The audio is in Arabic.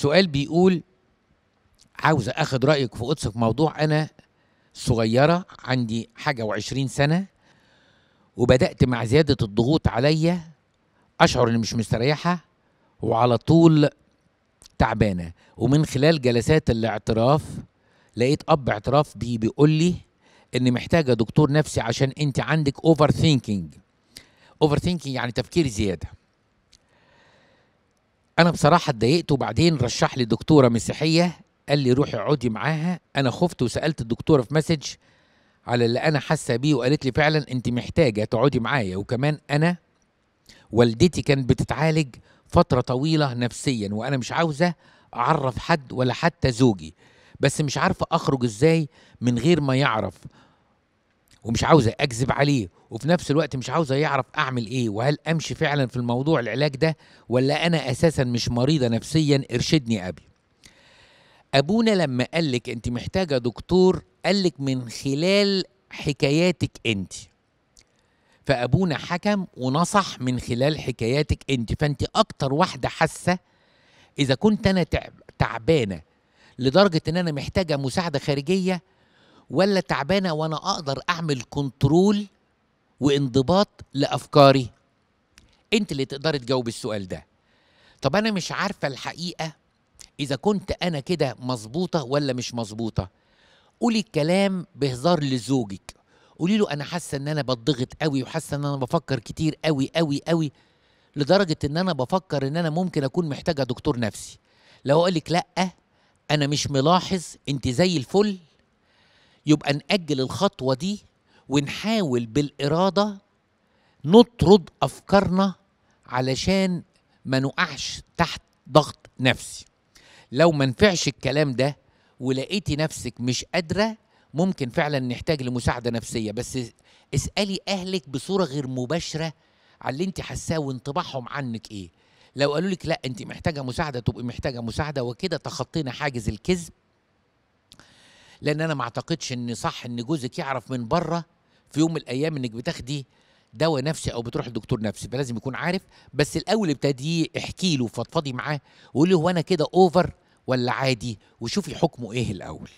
سؤال بيقول عاوز اخد رايك في قدس في موضوع انا صغيره عندي حاجه وعشرين سنه وبدات مع زياده الضغوط عليا اشعر اني مش مستريحه وعلى طول تعبانه ومن خلال جلسات الاعتراف لقيت اب اعتراف بيه بيقول لي ان محتاجه دكتور نفسي عشان انت عندك اوفر ثينكينج اوفر ثينكينج يعني تفكير زياده انا بصراحه اتضايقت وبعدين رشح لي دكتوره مسيحيه قال لي روحي اقعدي معاها انا خفت وسالت الدكتوره في مسج على اللي انا حاسه بيه وقالت لي فعلا انت محتاجه تقعدي معايا وكمان انا والدتي كانت بتتعالج فتره طويله نفسيا وانا مش عاوزه اعرف حد ولا حتى زوجي بس مش عارفه اخرج ازاي من غير ما يعرف ومش عاوزه اكذب عليه وفي نفس الوقت مش عاوزه يعرف اعمل ايه وهل امشي فعلا في الموضوع العلاج ده ولا انا اساسا مش مريضه نفسيا ارشدني ابي ابونا لما قالك انت محتاجه دكتور قالك من خلال حكاياتك انت فابونا حكم ونصح من خلال حكاياتك انت فانت اكتر واحده حاسه اذا كنت انا تعبانه لدرجه ان انا محتاجه مساعده خارجيه ولا تعبانه وانا اقدر اعمل كنترول وانضباط لافكاري انت اللي تقدري تجاوب السؤال ده طب انا مش عارفه الحقيقه اذا كنت انا كده مظبوطه ولا مش مظبوطه قولي الكلام بهزار لزوجك قولي له انا حاسه ان انا بضغط قوي وحاسه ان انا بفكر كتير قوي قوي قوي لدرجه ان انا بفكر ان انا ممكن اكون محتاجه دكتور نفسي لو أقولك لك لا انا مش ملاحظ انت زي الفل يبقى نأجل الخطوة دي ونحاول بالإرادة نطرد أفكارنا علشان ما نقعش تحت ضغط نفسي لو ما نفعش الكلام ده ولقيتي نفسك مش قادرة ممكن فعلا نحتاج لمساعدة نفسية بس اسألي أهلك بصورة غير مباشرة على اللي انت حاساه وانطباعهم عنك ايه لو قالوا لك لا انت محتاجة مساعدة تبقي محتاجة مساعدة وكده تخطينا حاجز الكذب لان انا ما اعتقدش ان صح ان جوزك يعرف من بره في يوم من الايام انك بتاخدي دواء نفسي او بتروح لدكتور نفسي فلازم يكون عارف بس الاول ابتديه احكي له فضفضي معاه وقولي هو انا كده اوفر ولا عادي وشوفي حكمه ايه الاول